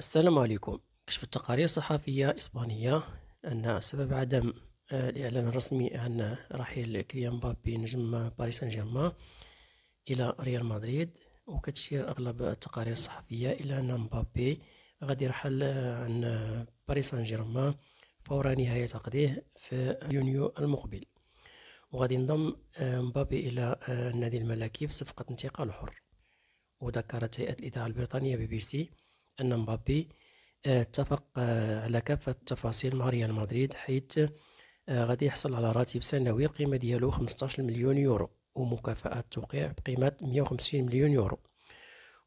السلام عليكم كشفت تقارير صحفية إسبانية أن سبب عدم آه، الإعلان الرسمي عن رحيل كليان مبابي نجم باريس سان جيرمان إلى ريال مدريد وكتشير أغلب التقارير الصحفية إلى أن مبابي غادي يرحل عن باريس سان جيرمان فور نهاية عقده في يونيو المقبل وغادي ينضم آه، مبابي إلى آه، النادي الملكي في صفقة انتقال حر وذكرت هيئة الإذاعة البريطانية بي بي سي أن مبابي آه، اتفق آه، على كافة تفاصيل مع ريال مدريد حيث آه، غادي يحصل على راتب سنوي القيمة ديالو 15 مليون يورو ومكافأة توقيع بقيمة 150 مليون يورو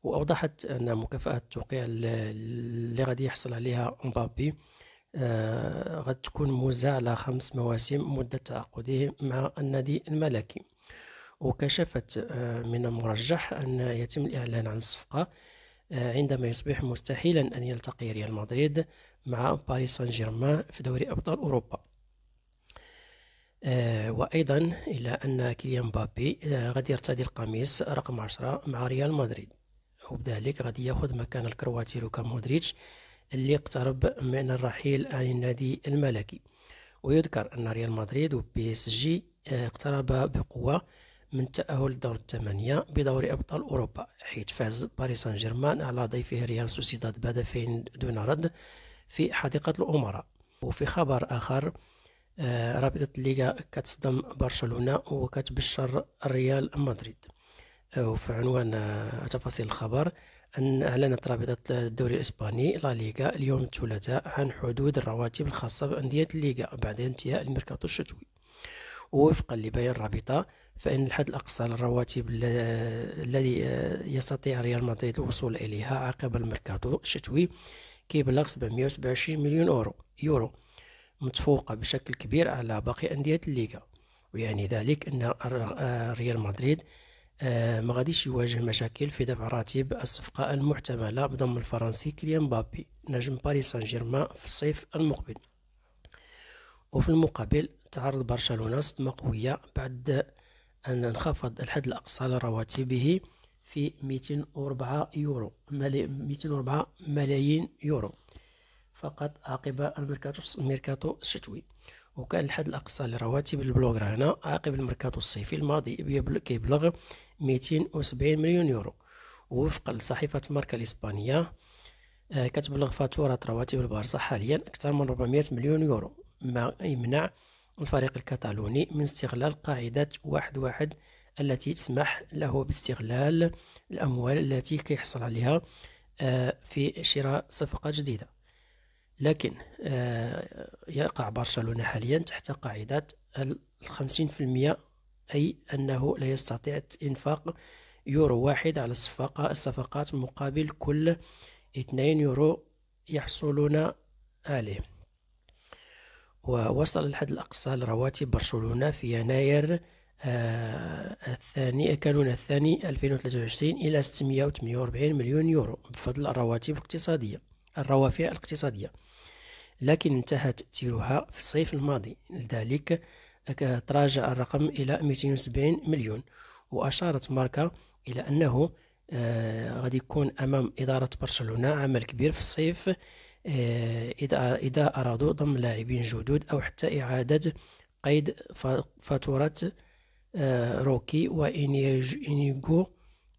وأوضحت أن مكافأة التوقيع اللي غادي يحصل عليها مبابي آه غادي تكون موزعة على خمس مواسم مدة تعاقده مع النادي الملكي وكشفت من المرجح أن يتم الإعلان عن الصفقة آه، عندما يصبح مستحيلا أن يلتقي ريال مدريد مع باريس سان جيرمان في دوري أبطال أوروبا آه، وأيضا إلى أن كيليان مبابي آه، غادي يرتدي القميص رقم عشرة مع ريال مدريد وبذلك غادي ياخذ مكان الكرواتي لوكا مودريتش اللي اقترب من الرحيل عن النادي الملكي ويذكر أن ريال مدريد وبي اس جي اقتربا بقوة من التأهل لدور الثمانية بدور أبطال أوروبا حيث فاز باريس سان جيرمان على ضيفه ريال سوسيداد بهدفين دون رد في حديقة الأمراء وفي خبر آخر آه، رابطة الليغا كتصدم برشلونة وكتبشر ريال مدريد آه، وفي عنوان آه، تفاصيل الخبر أن أعلنت رابطة الدوري الإسباني لا ليغا اليوم الثلاثاء عن حدود الرواتب الخاصة بأندية الليغا بعد انتهاء الميركاتو الشتوي ووفقا لبيان الرابطة فإن الحد الأقصى للرواتب الذي يستطيع ريال مدريد الوصول إليها عقب الميركاتو الشتوي كيبلغ 727 مليون أورو يورو متفوقة بشكل كبير على باقي أندية الليغا ويعني ذلك أن آه، ريال مدريد آه، ما غاديش يواجه مشاكل في دفع راتب الصفقة المحتملة بضم الفرنسي كليان بابي نجم باريس سان جيرمان في الصيف المقبل وفي المقابل تعرض برشلونة صدمة قوية بعد أن انخفض الحد الأقصى لرواتبه في 204 يورو ملي 204 ملايين يورو فقط عقب الميركاتو الميركاتو الشتوي وكان الحد الأقصى لرواتب البلوغر هنا عقب الميركاتو الصيفي الماضي كيبلغ 270 مليون يورو ووفقا لصحيفة ماركا الإسبانية آه، كتبلغ فاتورة رواتب البارصة حاليا أكثر من 400 مليون يورو ما يمنع الفريق الكتالوني من استغلال قاعدة واحد واحد التي تسمح له باستغلال الأموال التي كيحصل عليها آه، في شراء صفقة جديدة لكن آه، يقع برشلونة حاليا تحت قاعدة الخمسين في المية أي أنه لا يستطيع إنفاق يورو واحد على الصفقة الصفقات مقابل كل اثنين يورو يحصلون عليه ووصل الحد الأقصى لرواتب برشلونة في يناير آه، الثاني كانون الثاني 2023 إلى 648 مليون يورو بفضل الرواتب الاقتصادية الروافع الاقتصادية لكن انتهى تأثيرها في الصيف الماضي لذلك تراجع الرقم إلى 270 مليون وأشارت ماركا إلى أنه آه غادي يكون امام اداره برشلونه عمل كبير في الصيف آه، إذا إذا أرادوا ضم لاعبين جدد أو حتى إعادة قيد فاتورة آه، روكي وإنيغو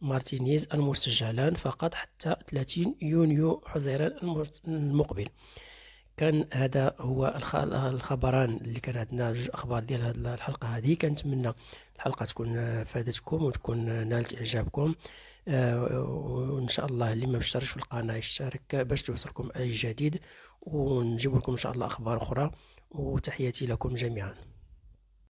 مارتينيز المسجلان فقط حتى 30 يونيو حزيران المقبل كان هذا هو الخبران اللي كان عندنا جوج اخبار ديال هاد الحلقه هذه كنتمنى الحلقه تكون فادتكم وتكون نالت اعجابكم آه، وان شاء الله اللي ما مشتركش في القناه يشترك باش توصلكم اي جديد ونجيب لكم ان شاء الله اخبار اخرى وتحياتي لكم جميعا